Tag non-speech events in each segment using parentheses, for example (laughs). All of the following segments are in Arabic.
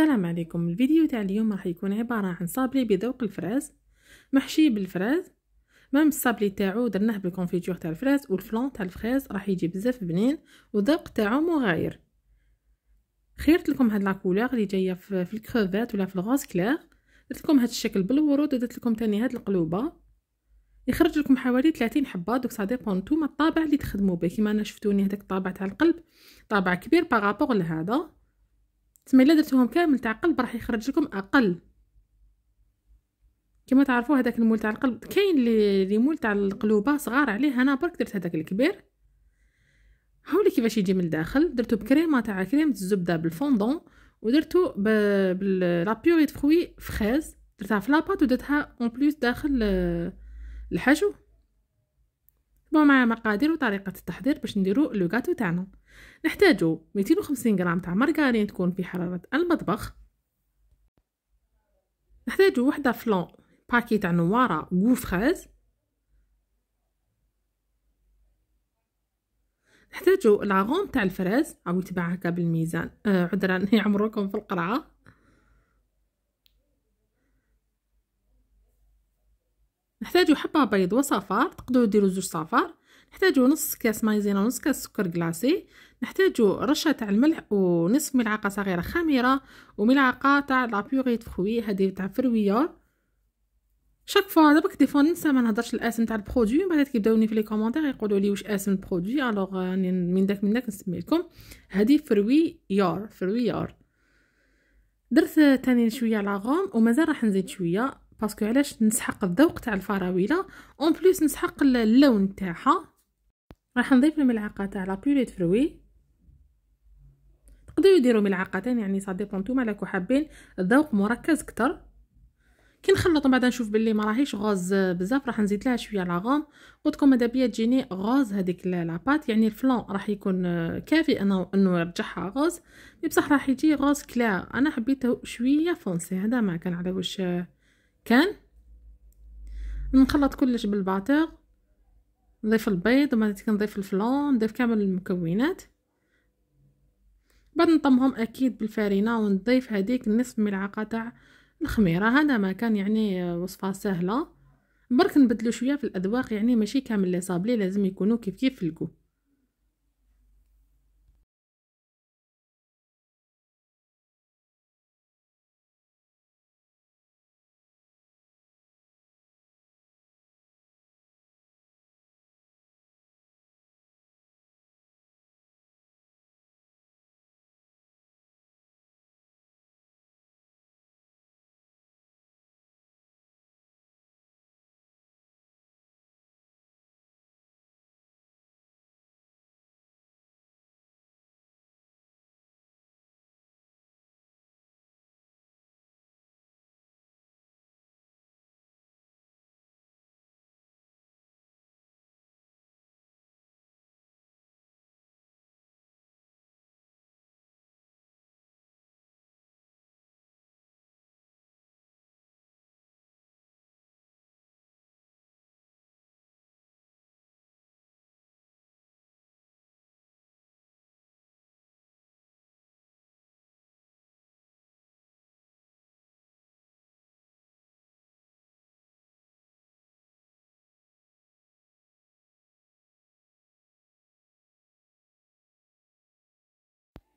السلام عليكم الفيديو تاع اليوم راح يكون عبارة عن صابلي بذوق الفراز محشي بالفراز مام الصابلي تاعو درناه بالكونفيتور تاع الفراز والفلون تاع الفريز راح يجي بزاف بنين وذوق تاعو مغاير خيرت لكم هاد لاكولور اللي جايه في الكروفات ولا في الغوز كلير درت لكم هاد الشكل بالورود ودرت لكم تاني هاد القلوبه يخرج لكم حوالي 30 حبه دوك سا ديبون نتوما الطابع اللي تخدموا به كيما انا شفتوني هذاك الطابع تاع القلب طابع كبير باغابوغ لهذا تما الا درتوهم كامل تاع قلب راح يخرج لكم اقل كما تعرفوا هذاك المول تاع القلب كاين لي لي مول تاع القلوبه صغار عليه انا برك درت هذاك الكبير هاولي كيفاش يجي من الداخل درتو بكريمه تاع كريمه الزبده بالفوندون ودرتو باللابيوري فروي فخاز درتها في لاباط ودرتها اون بليس داخل آه، الحشو تبعوا معايا مقادير وطريقه التحضير باش نديرو لو غاتو تاعنا نحتاج 250 غرام تاع مارغرين تكون في حرارة المطبخ نحتاج وحدة فلون باكي تاع نوارة غو فخاز نحتاج لاغوم تاع الفراز او يتباع هكا بالميزان آه عذرا (laughs) يعمركم في القرعه نحتاجو حبة بيض وصفار تقدرو ديرو زوج صفار نحتاج نص كاس مايزينا ونص كاس سكر كلاصي نحتاج رشه تاع الملح ونصف ملعقه صغيره خميره وملعقه تاع لابيغي فخوي هادي تاع فرويه شاك فوا دابا دي فوا ننسى ما نهضرش الاسم تاع البرودوي من بعد كيبداوني في لي كومونتير يقولوا لي واش اسم البرودوي الوغ راني من داك من داك نسمي لكم هذه فروي يار فروي يار درت تاني شويه لاغوم ومازال راح نزيد شويه باسكو علاش نسحق الذوق تاع الفراوله اون بليس نسحق اللون تاعها راح نضيف الملعقه تاع لابيولي فروي تقدروا ديروا ملعقتين يعني صديقو نتوما راكو حابين الذوق مركز كتر كي نخلط بعدا نشوف باللي ما راهيش غاز بزاف راح نزيد لها شويه لاغوم قلتكم ماذا بيا تجيني غاز هذيك لاباط يعني الفلون راح يكون كافي انه انه يرجعها غاز مي بصح راح يجي غاز كلا انا حبيته شويه فونسي هذا ما كان على واش كان نخلط كلش بالباتور نضيف البيض ومن بعد كنضيف الفلون نضيف كامل المكونات بعد نطمهم اكيد بالفارينه ونضيف هذيك نصف ملعقه تاع الخميره هذا ما كان يعني وصفه سهله برك نبدلو شويه في الاذواق يعني ماشي كامل لي صابلي لازم يكونوا كيف كيف في الكو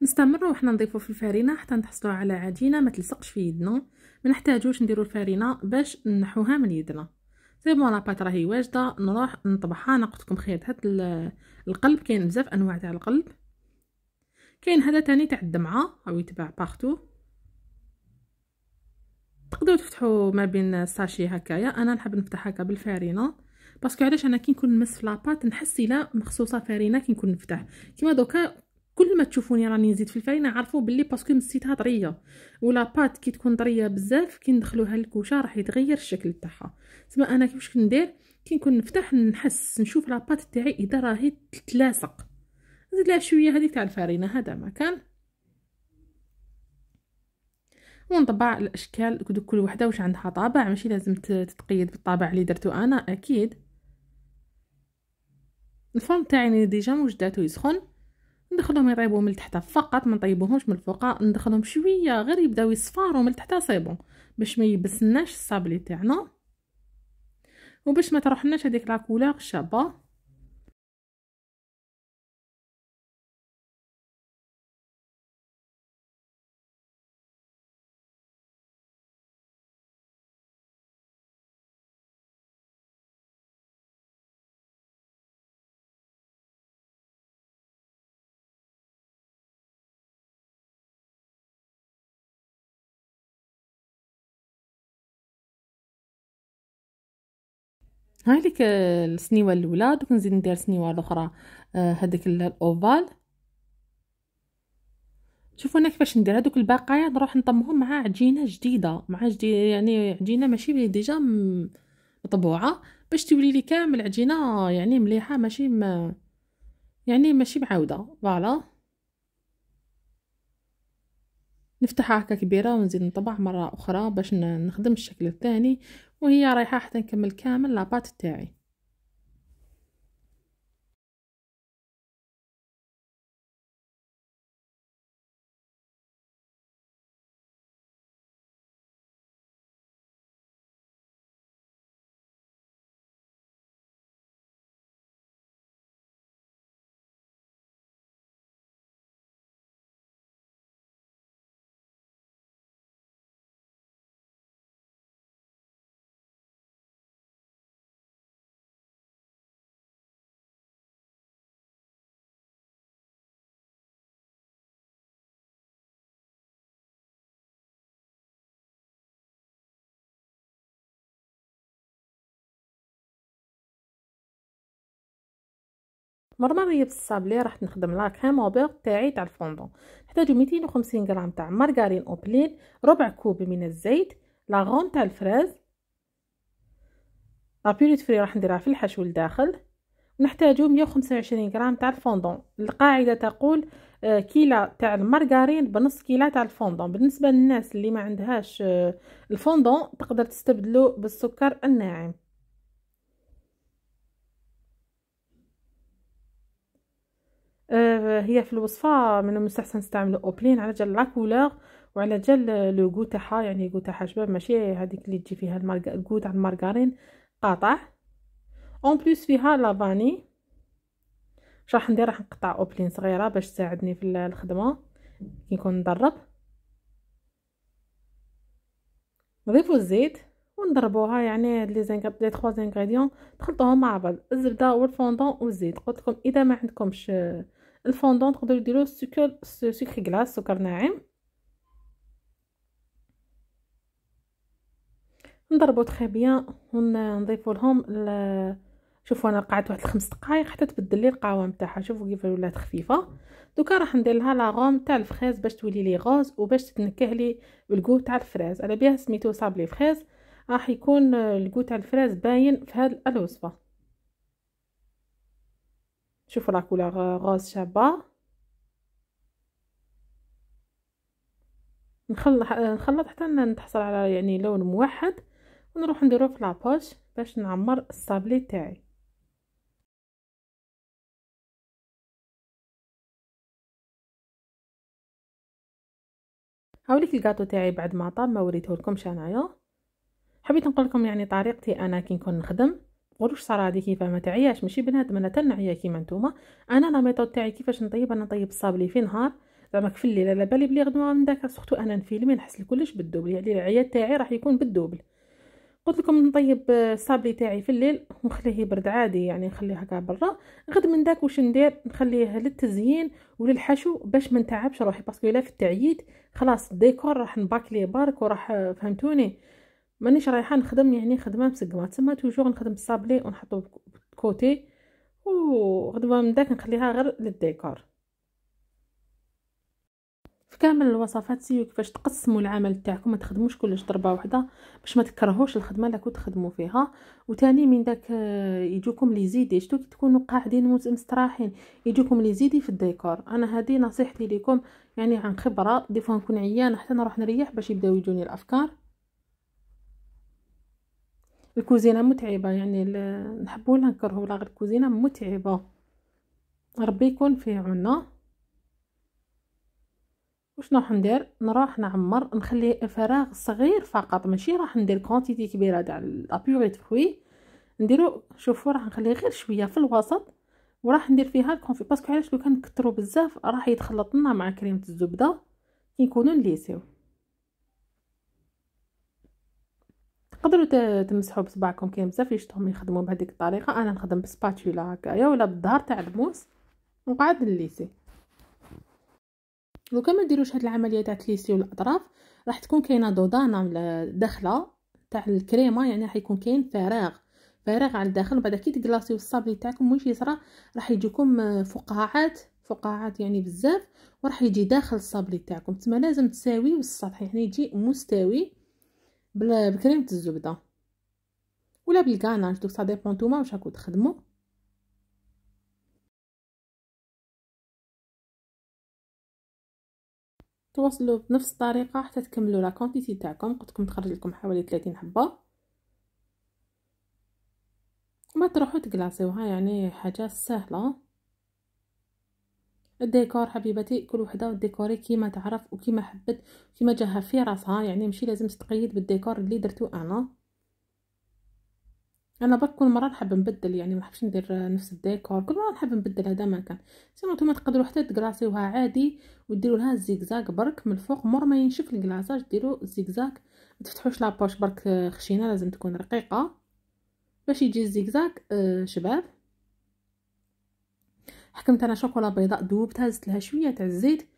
نستمر وحنا نضيفه في الفرينه حتى نحصلوا على عجينه ما تلصقش في يدنا ما نحتاجوش نديروا الفرينه باش نحوها من يدنا سي بون لاباط راهي واجده نروح نطبعها انا قلت خير هاد القلب كاين بزاف انواع تاع القلب كاين هذا تاني تاع الدمعه او يتباع بارتو تقدروا تفتحوا ما بين الساشي هكايا انا نحب نفتح هكا بالفرينه باسكو علاش انا كي نكون نمس في لاباط نحس الا مخصوصه فرينه كي نكون نفتح كيما دوكا كل ما تشوفوني راني نزيد في الفرينه عرفوا باللي باسكو مسيتها طريه ولا بات كي تكون طريه بزاف كي ندخلوها للكوشه راح يتغير الشكل تاعها تما انا كيفاش كندير كي نكون نفتح نحس نشوف لاباط تاعي اذا راهي تلاصق نزيد لها شويه هذيك تاع الفرينه هذا ما كان ونطبع الاشكال كل وحده واش عندها طابع ماشي لازم تتقيد بالطابع اللي درتو انا اكيد الفرن تاعي ديجا موجدات يسخن ندخلهم يطيبوا من تحت فقط ما نطيبوهمش من الفوق ندخلهم شويه غير يبداو يصفاروا من تحت سيبون باش ما يبسناش الصابلي تاعنا وباش ما تروحناش هذيك لا كولور شابه هاي لك السنيوه الاولى دوك نزيد ندير سنيوه الاخرى هذاك آه، الاوفال شوفوا انا كيفاش ندير هذوك البقايا نروح نطمهم مع عجينه جديده مع جديده يعني عجينه ماشي ديجا مطبوعه باش تولي لي كامل عجينه يعني مليحه ماشي ما يعني ماشي معاوده فوالا نفتحها هكا كبيره ونزيد نطبع مره اخرى باش نخدم الشكل الثاني وهي رايحة حتى نكمل كامل لاباط تاعي مرمريه بالصابلي راح نخدم لا كريموبيغ تاعي تاع الفوندون نحتاجو 250 غرام تاع مارغرين اوبلين ربع كوب من الزيت لاغون تاع الفراز لابيريت فري راح نديرها في الحشو لداخل نحتاجو 125 غرام تاع الفوندون القاعده تقول آه، كيلا تاع المارغارين بنص كيلا تاع الفوندون بالنسبه للناس اللي ما عندهاش آه، الفوندون تقدر تستبدلو بالسكر الناعم آه، هي في الوصفه من المستحسن نستعملو اوبلين على جال لا وعلى جال لو غو تاعها يعني غو تاعها شباب ماشي هذيك اللي تجي فيها المارغ الغو تاع المارغرين قاطع اون بليس فيها لافاني واش راح ندير راح نقطع اوبلين صغيره باش تساعدني في الخدمه كي نكون ندرب نضيفو الزيت ونضربوها يعني لي زانغ لي تخوا انغريديون تخلطوهم مع بعض الزبده والفوندون والزيت قلت لكم اذا ما عندكمش الفوندون تقدروا ديروا السكر سكر غلاس سكر ناعم نضربو تري بيان ونضيفو لهم شوفوا انا قعدت واحد الخمس دقائق حتى تبدل لي القوام تاعها شوفوا كيف ولات خفيفه دوكا راح ندير لها لاغوم تاع الفريز باش تولي لي غوز وباش تنكه لي الكو تاع الفريز على بها سميتو صابلي فريز راح يكون الكو تاع الفريز باين في هاد الوصفه شوفوا لا كولور غوز شابه نخلط حتى نتحصل على يعني لون موحد ونروح نديرو في لابوش باش نعمر الصابلي تاعي هاوليك الكاطو تاعي بعد ما طاب ما وريته لكمش انايا حبيت نقول لكم يعني طريقتي انا كي نكون نخدم قولوش صرا هذه كيفاه ما تعياش ماشي بنادم انا تنعيا كيما نتوما انا لا ميثود تاعي كيفاش نطيب انا نطيب الصابلي في نهار زعما في الليل على بالي بلي غدوه من داك سختو انا نفيلمي نحس كلش بالدوبل يعني العيا تاعي راح يكون بالدوبل قلت لكم نطيب آه، الصابلي تاعي في الليل ونخليه يبرد عادي يعني نخليه هكا برا غد من داك واش ندير نخليه للتزيين وللحشو باش ما نتعبش روحي باسكو الا في التعييد خلاص الديكور راح نباكلي بارك وراح آه، فهمتوني مانيش رايحه نخدم يعني خدمه مسقمه تما توجور نخدم الصابلي ونحطو كوتي وغدوه من داك نخليها غير للديكور في كامل الوصفات سيو كيفاش تقسموا العمل تاعكم ما تخدموش كلش ضربه واحده باش ما تكرهوش الخدمه اللي كنتو تخدموا فيها وتاني من داك آه، يجوكم لي زيدي شتو كي تكونوا قاعدين مستراحين يجوكم لي زيدي في الديكور انا هذه نصيحتي لكم يعني عن خبره دي فوا نكون عيانه حتى نروح نريح باش يبداو يجوني الافكار الكوزينه متعبه يعني نحبو ولا نكرهو لا غير الكوزينه متعبه ربي يكون في عنا واش راح ندير نروح نعمر نخلي فراغ صغير فقط ماشي راح ندير كونتيتي كبيره تاع لابيغي فوي نديرو شوفوا راح نخليه غير شويه في الوسط وراح ندير فيها الكونفي باسكو علاش لو كان نكثروا بزاف راح يتخلط لنا مع كريمه الزبده كيكونوا نليسيو تقدروا تمسحوا بصبعكم كاين بزاف اللي شفتهم يخدموا بهذيك الطريقه انا نخدم بسباتولا هكايا ولا بالظهر تاع الموس وقعد نليسي لو ما ديروش هاد العمليه تاع تليسيو والاطراف راح تكون كاينه ضوضانه داخله تاع الكريمه يعني راح يكون كاين فراغ فراغ على الداخل وبعد كي تكلاصيو الصابلي تاعكم واش يصرى راح يجيكم فقاعات فقاعات يعني بزاف وراح يجي داخل الصابلي تاعكم تما لازم تساويو السطح يعني يجي مستوي بكريمه الزبده ولا بالكاناج دوك سا ديبون نتوما واش راكو تخدمو تواصلوا بنفس الطريقه حتى تكملوا لا كونتيتي تاعكم قلتكم تخرج لكم حوالي 30 حبه ما تروحوا تقلاصيوها يعني حاجه سهله الديكور حبيبتي كل وحده وديكوري كيما تعرف وكيما حبت كيما جاها في راسها يعني ماشي لازم تقيد بالديكور اللي درتو انا انا برك كل مره نحب نبدل يعني ما نحبش ندير نفس الديكور كل مره نحب نبدل هذا ما كان سيما نتوما تقدروا حتى تكراسيوها عادي وديروا لها الزيكزاك برك من الفوق مور ما ينشف الكلاصاج ديروا الزيكزاك ما تفتحوش لابوش برك خشينه لازم تكون رقيقه باش يجي الزيكزاك آه، شباب حكمت انا شوكولا بيضاء ذوبتها زدت لها شويه تاع الزيت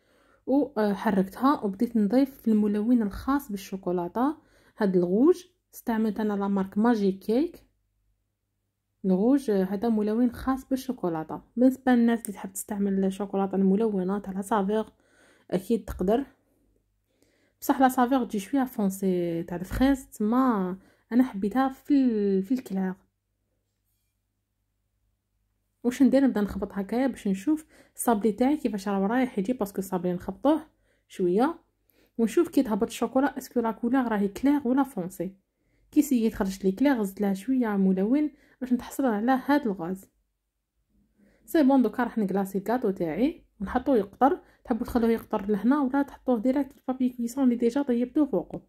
وحركتها وبديت نضيف الملون الخاص بالشوكولاته هاد الغوج استعملت انا لا مارك ماجي كيك الغوج هذا ملون خاص بالشوكولاته بالنسبه للناس اللي تحب تستعمل الشوكولاته الملونه تاع لاسافيغ اكيد تقدر بصح لاسافيغ تجي شويه فونسي تاع الفريز تما انا حبيتها في ال... في الكلاغ واش ندير نبدا نخبط هكايا باش نشوف الصابلي تاعي كيفاش راه رايح يجي باسكو الصابلي نخبطوه شويه ونشوف كي تهبط الشوكولا اسكو لا كولور راهي كلير ولا فونسي كي سيت خرجت لي كلير زدت لها شويه ملون باش نتحصل على هاد الغاز سي بون دوكا راح نكلاصي الكاطو تاعي ونحطوه يقطر تحبوا تخلوه يقطر لهنا ولا تحطوه ديريكت في البابي كويسون اللي ديجا طيبتوه فوقه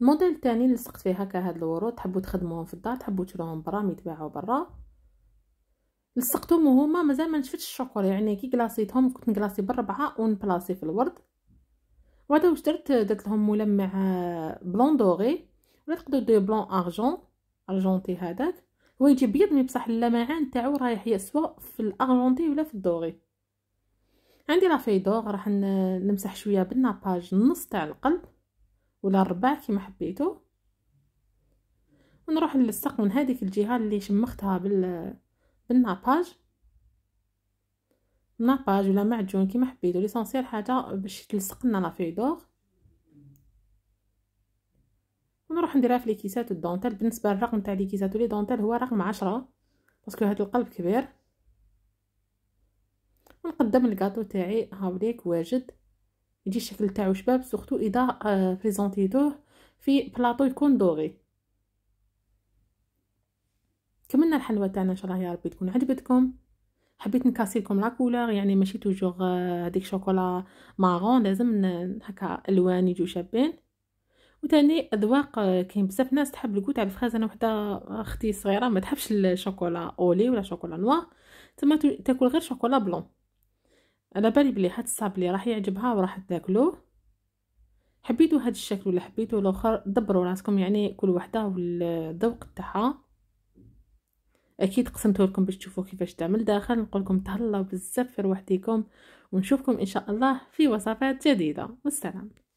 الموديل الثاني لصقت فيه هكا هاد الورود تحبوا تخدموهم في الدار تحبوا تشروهم برا يتباعوا برا لصقتهم وهما مازال ما نشفتش الشوكولا يعني كي كلاصيتهم كنت نكلاصي بالربعه ونبلاصي في الورد وهذا واش درت درت لهم ملمع آه، بلون دوغي ولا تقدروا ديروا بلون ارجون ارجونتي هذاك هو يجي بيض مي بصح اللمعان تاعو رايح يا سوا في الارجونتي ولا في الدوغي عندي لافي دوغ راح نمسح شويه بالناباج نص تاع القلب ولا ربع كيما حبيتو ونروح نلصق من هذيك الجهه اللي شمختها بال بالناباج ناباج ولا معجون كيما حبيتو ليسونسيال حاجه باش تلصق لنا لا فيدور ونروح نديرها في ليكيسات والدونتال بالنسبه للرقم تاع ليكيسات لي دونتال هو رقم عشرة باسكو هاد القلب كبير ونقدم الكاطو تاعي هاوليك واجد يجي الشكل تاعو شباب سورتو اذا بريزونتيتوه آه، في بلاطو يكون دوغي كملنا الحلوه تاعنا ان شاء الله يا ربي تكون عجبتكم حبيت نكاسي لكم لا كولور يعني ماشي توجور هذيك آه، شوكولا مارون لازم هكا الوان يجوا شابين وثاني اذواق آه، كاين بزاف ناس تحب الكو تاع الفخاز انا وحده اختي صغيره ما تحبش الشوكولا اولي ولا شوكولا نوار تما تاكل غير شوكولا بلون على بالي بلي هاد الصاب لي راح يعجبها وراح تاكلوه حبيتو هاد الشكل ولا حبيتو الاخر دبروا راسكم يعني كل وحده والذوق تاعها اكيد قسمته لكم باش تشوفوا كيفاش تعمل داخل نقول لكم تهلاو بزاف في روحتكم ونشوفكم ان شاء الله في وصفات جديده والسلام